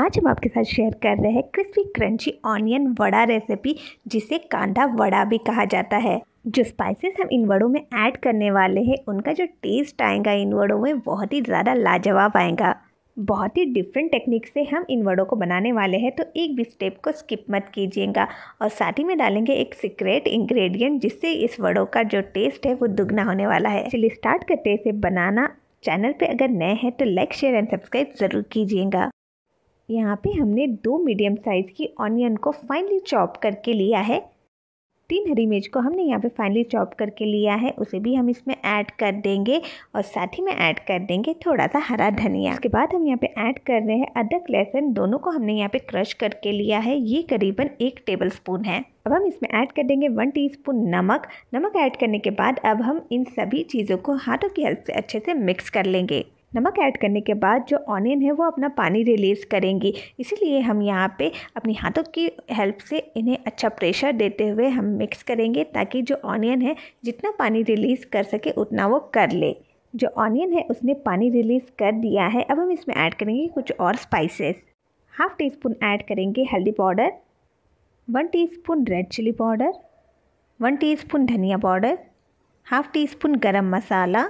आज हम आपके साथ शेयर कर रहे हैं crispy crunchy onion vada recipe जिसे कांधा वड़ा भी कहा जाता है जो स्पाइसेस हम इन वड़ों में ऐड करने वाले हैं उनका जो टेस्ट आएगा इन वड़ों में बहुत ही ज़्यादा लाजवाब आएगा बहुत ही डिफरेंट टेक्निक से हम इन वड़ों को बनाने वाले हैं तो एक भी स्टेप को स्किप मत कीजिएगा और साथ ही में डालेंगे एक सीक्रेट इंग्रेडिएंट जिससे इस वड़ों का जो टेस्ट है वो दुगना होने वाला है चलिए स्टार्ट करते हैं इसे बनाना चैनल पे अगर नए हैं तो लाइक शेयर एंड सब्सक्राइब ज़रूर कीजिएगा यहाँ पे हमने दो मीडियम साइज़ की ऑनियन को फाइनली चॉप करके लिया है तीन हरी मिर्च को हमने यहाँ पे फाइनली चॉप करके लिया है उसे भी हम इसमें ऐड कर देंगे और साथ ही में ऐड कर देंगे थोड़ा सा हरा धनिया उसके बाद हम यहाँ पे ऐड कर रहे हैं अदरक लहसुन दोनों को हमने यहाँ पे क्रश करके लिया है ये करीबन एक टेबल स्पून है अब हम इसमें ऐड कर देंगे वन टीस्पून नमक नमक ऐड करने के बाद अब हम इन सभी चीज़ों को हाथों की हेल्प से अच्छे से मिक्स कर लेंगे नमक ऐड करने के बाद जो ऑनियन है वो अपना पानी रिलीज़ करेंगी इसीलिए हम यहाँ पे अपने हाथों की हेल्प से इन्हें अच्छा प्रेशर देते हुए हम मिक्स करेंगे ताकि जो ऑनियन है जितना पानी रिलीज़ कर सके उतना वो कर ले जो ऑनियन है उसने पानी रिलीज़ कर दिया है अब हम इसमें ऐड करेंगे कुछ और spices half teaspoon add करेंगे हल्दी powder one teaspoon red chilli powder one teaspoon धनिया powder half teaspoon garam masala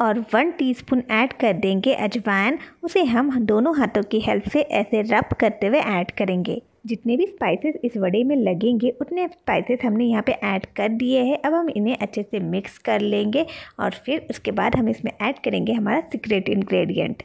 और वन टीस्पून ऐड कर देंगे अजवाइन उसे हम दोनों हाथों की हेल्प से ऐसे रब करते हुए ऐड करेंगे जितने भी स्पाइसेस इस वड़े में लगेंगे उतने स्पाइसेस हमने यहाँ पे ऐड कर दिए हैं अब हम इन्हें अच्छे से मिक्स कर लेंगे और फिर उसके बाद हम इसमें ऐड करेंगे हमारा सीक्रेट इन्ग्रेडियंट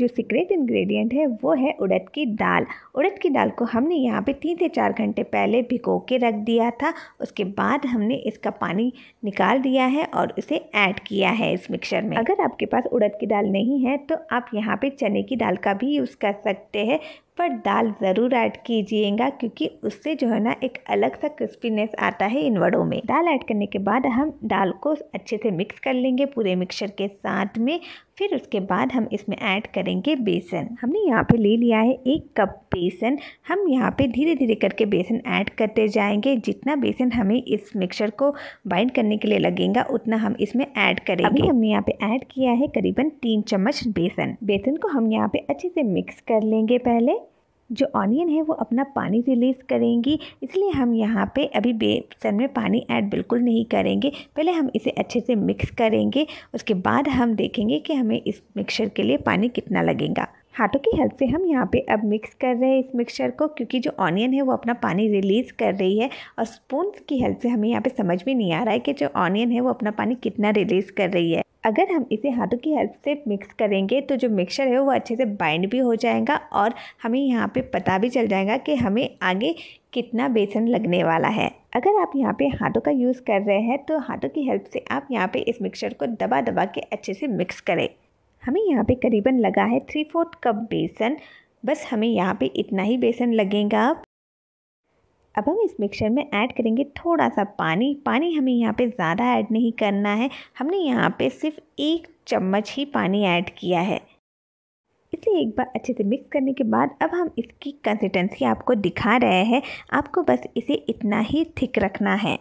जो सीक्रेट इंग्रेडिएंट है वो है उड़द की दाल उड़द की दाल को हमने यहाँ पे तीन से चार घंटे पहले भिगो के रख दिया था उसके बाद हमने इसका पानी निकाल दिया है और उसे ऐड किया है इस मिक्सर में अगर आपके पास उड़द की दाल नहीं है तो आप यहाँ पे चने की दाल का भी यूज़ कर सकते हैं पर दाल ज़रूर ऐड कीजिएगा क्योंकि उससे जो है ना एक अलग सा क्रिस्पीनेस आता है इन वड़ों में दाल ऐड करने के बाद हम दाल को अच्छे से मिक्स कर लेंगे पूरे मिक्सचर के साथ में फिर उसके बाद हम इसमें ऐड करेंगे बेसन हमने यहाँ पे ले लिया है एक कप बेसन हम यहाँ पे धीरे धीरे करके बेसन ऐड करते जाएंगे जितना बेसन हमें इस मिक्सचर को बाइंड करने के लिए लगेगा उतना हम इसमें ऐड करेंगे अभी हमने यहाँ पे ऐड किया है करीबन तीन चम्मच बेसन बेसन को हम यहाँ पे अच्छे से मिक्स कर लेंगे पहले जो ऑनियन है वो अपना पानी रिलीज़ करेंगी इसलिए हम यहाँ पे अभी बेसन में पानी ऐड बिल्कुल नहीं करेंगे पहले हम इसे अच्छे से मिक्स करेंगे उसके बाद हम देखेंगे कि हमें इस मिक्सचर के लिए पानी कितना लगेगा हाथों की हेल्प से हम यहाँ पे अब मिक्स कर रहे हैं इस मिक्सचर को क्योंकि जो ऑनियन है वो अपना पानी रिलीज़ कर रही है और स्पून की हेल्प से हमें यहाँ पे समझ में नहीं आ रहा है कि जो ऑनियन है वो अपना पानी कितना रिलीज़ कर रही है अगर हम इसे हाथों की हेल्प से मिक्स करेंगे तो जो मिक्सचर है वो अच्छे से बाइंड भी हो जाएगा और हमें यहाँ पे पता भी चल जाएगा कि हमें आगे कितना बेसन लगने वाला है अगर आप यहाँ पे हाथों का यूज़ कर रहे हैं तो हाथों की हेल्प से आप यहाँ पे इस मिक्सचर को दबा दबा के अच्छे से मिक्स करें हमें यहाँ पर करीबन लगा है थ्री फोर्थ कप बेसन बस हमें यहाँ पर इतना ही बेसन लगेगा अब हम इस मिक्सचर में ऐड करेंगे थोड़ा सा पानी पानी हमें यहाँ पे ज़्यादा ऐड नहीं करना है हमने यहाँ पे सिर्फ एक चम्मच ही पानी ऐड किया है इसलिए एक बार अच्छे से मिक्स करने के बाद अब हम इसकी कंसिस्टेंसी आपको दिखा रहे हैं आपको बस इसे इतना ही थिक रखना है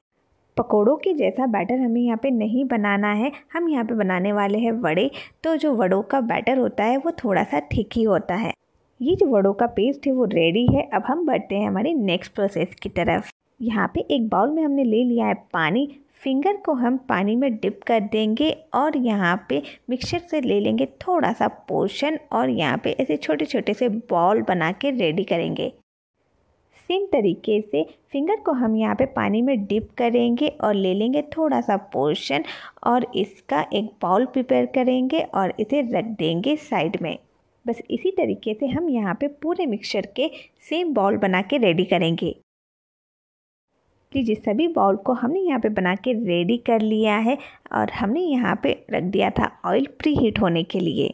पकोड़ों के जैसा बैटर हमें यहाँ पे नहीं बनाना है हम यहाँ पे बनाने वाले हैं वड़े तो जो वड़ों का बैटर होता है वो थोड़ा सा थिक ही होता है ये जो वड़ों का पेस्ट है वो रेडी है अब हम बढ़ते हैं हमारे नेक्स्ट प्रोसेस की तरफ यहाँ पे एक बाउल में हमने ले लिया है पानी फिंगर को हम पानी में डिप कर देंगे और यहाँ पे मिक्सर से ले लेंगे थोड़ा सा पोर्शन और यहाँ पे ऐसे छोटे छोटे से बॉल बना के रेडी करेंगे सेम तरीके से फिंगर को हम यहाँ पे पानी में डिप करेंगे और ले लेंगे थोड़ा सा पोर्शन और इसका एक बाउल प्रिपेयर करेंगे और इसे रख देंगे साइड में बस इसी तरीके से हम यहाँ पे पूरे मिक्सचर के सेम बॉल बना के रेडी करेंगे लीजिए सभी बॉल को हमने यहाँ पे बना के रेडी कर लिया है और हमने यहाँ पे रख दिया था ऑयल प्री हीट होने के लिए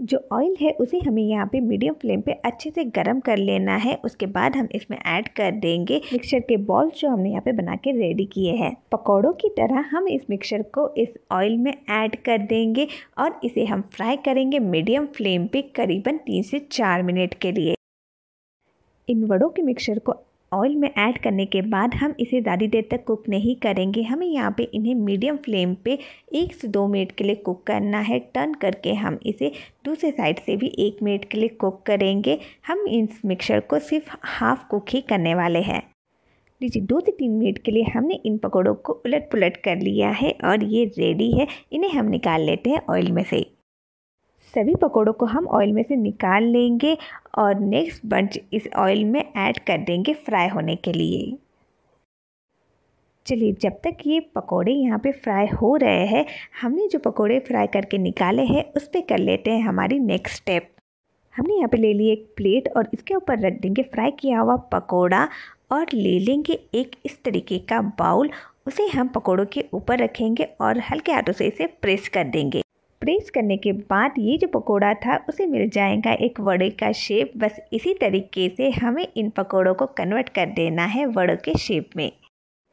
जो ऑयल है उसे हमें यहाँ पे मीडियम फ्लेम पे अच्छे से गर्म कर लेना है उसके बाद हम इसमें ऐड कर देंगे मिक्सचर के बॉल्स जो हमने यहाँ पे बना के रेडी किए हैं पकौड़ों की तरह हम इस मिक्सचर को इस ऑयल में ऐड कर देंगे और इसे हम फ्राई करेंगे मीडियम फ्लेम पे करीबन तीन से चार मिनट के लिए इन वड़ों के मिक्सचर को ऑयल में ऐड करने के बाद हम इसे ज़्यादा देर तक कुक नहीं करेंगे हमें यहाँ पे इन्हें मीडियम फ्लेम पे एक से दो मिनट के लिए कुक करना है टर्न करके हम इसे दूसरे साइड से भी एक मिनट के लिए कुक करेंगे हम इस मिक्सर को सिर्फ हाफ कुक ही करने वाले हैं लीजिए दो से तीन मिनट के लिए हमने इन पकौड़ों को उलट पुलट कर लिया है और ये रेडी है इन्हें हम निकाल लेते हैं ऑयल में से सभी पकौड़ों को हम ऑयल में से निकाल लेंगे और नेक्स्ट बंच इस ऑयल में ऐड कर देंगे फ्राई होने के लिए चलिए जब तक ये पकोड़े यहाँ पे फ्राई हो रहे हैं हमने जो पकोड़े फ्राई करके निकाले हैं उस पर कर लेते हैं हमारी नेक्स्ट स्टेप हमने यहाँ पे ले ली एक प्लेट और इसके ऊपर रख देंगे फ्राई किया हुआ पकोड़ा और ले लेंगे एक इस तरीके का बाउल उसे हम पकोड़ों के ऊपर रखेंगे और हल्के हाथों से इसे प्रेस कर देंगे प्रेस करने के बाद ये जो पकोड़ा था उसे मिल जाएगा एक वड़े का शेप बस इसी तरीके से हमें इन पकोड़ों को कन्वर्ट कर देना है वड़ों के शेप में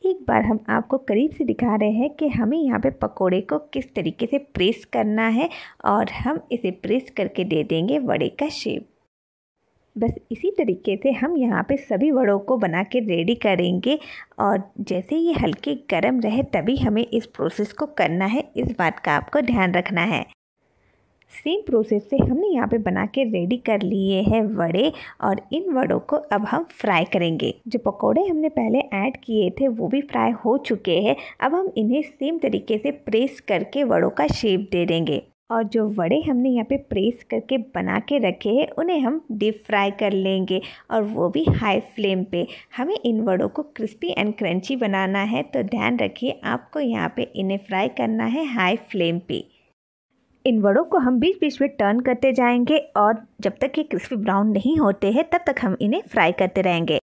एक बार हम आपको करीब से दिखा रहे हैं कि हमें यहाँ पे पकोड़े को किस तरीके से प्रेस करना है और हम इसे प्रेस करके दे देंगे वड़े का शेप बस इसी तरीके से हम यहाँ पे सभी वड़ों को बना के रेडी करेंगे और जैसे ये हल्के गर्म रहे तभी हमें इस प्रोसेस को करना है इस बात का आपको ध्यान रखना है सेम प्रोसेस से हमने यहाँ पे बना के रेडी कर लिए हैं वड़े और इन वड़ों को अब हम फ्राई करेंगे जो पकोड़े हमने पहले ऐड किए थे वो भी फ्राई हो चुके हैं अब हम इन्हें सेम तरीके से प्रेस करके वड़ों का शेप दे देंगे और जो वड़े हमने यहाँ पे प्रेस करके बना के रखे हैं उन्हें हम डीप फ्राई कर लेंगे और वो भी हाई फ्लेम पे हमें इन वड़ों को क्रिस्पी एंड क्रंची बनाना है तो ध्यान रखिए आपको यहाँ पे इन्हें फ्राई करना है हाई फ्लेम पे इन वड़ों को हम बीच बीच में टर्न करते जाएंगे और जब तक ये क्रिस्पी ब्राउन नहीं होते हैं तब तक हम इन्हें फ्राई करते रहेंगे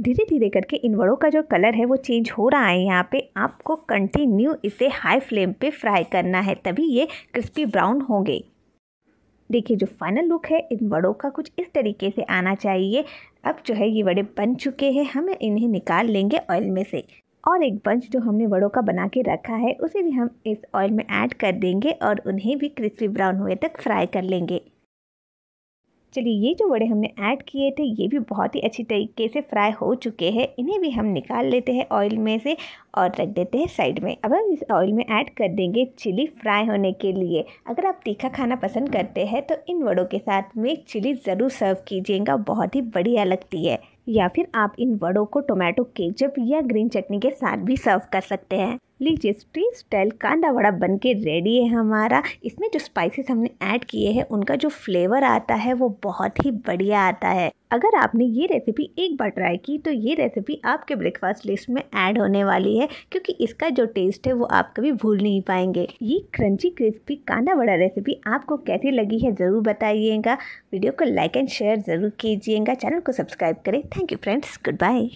धीरे धीरे करके इन वड़ों का जो कलर है वो चेंज हो रहा है यहाँ पे आपको कंटिन्यू इसे हाई फ्लेम पे फ्राई करना है तभी ये क्रिस्पी ब्राउन होंगे देखिए जो फाइनल लुक है इन वड़ों का कुछ इस तरीके से आना चाहिए अब जो है ये वड़े बन चुके हैं हम इन्हें निकाल लेंगे ऑयल में से और एक बंच जो हमने वड़ों का बना के रखा है उसे भी हम इस ऑयल में ऐड कर देंगे और उन्हें भी क्रिस्पी ब्राउन हुए तक फ्राई कर लेंगे चलिए ये जो वड़े हमने ऐड किए थे ये भी बहुत ही अच्छी तरीके से फ्राई हो चुके हैं इन्हें भी हम निकाल लेते हैं ऑयल में से और रख देते हैं साइड में अब हम इस ऑयल में ऐड कर देंगे चिली फ्राई होने के लिए अगर आप तीखा खाना पसंद करते हैं तो इन वड़ों के साथ में चिली ज़रूर सर्व कीजिएगा बहुत ही बढ़िया लगती है या फिर आप इन वड़ों को टोमेटो केचप या ग्रीन चटनी के साथ भी सर्व कर सकते हैं लीजिए स्ट्री स्टाइल कांदा वड़ा बन के रेडी है हमारा इसमें जो स्पाइसेस हमने ऐड किए हैं उनका जो फ्लेवर आता है वो बहुत ही बढ़िया आता है अगर आपने ये रेसिपी एक बार ट्राई की तो ये रेसिपी आपके ब्रेकफास्ट लिस्ट में ऐड होने वाली है क्योंकि इसका जो टेस्ट है वो आप कभी भूल नहीं पाएंगे ये क्रंची क्रिस्पी कांदा वड़ा रेसिपी आपको कैसी लगी है ज़रूर बताइएगा वीडियो को लाइक एंड शेयर ज़रूर कीजिएगा चैनल को सब्सक्राइब करें thank you friends good bye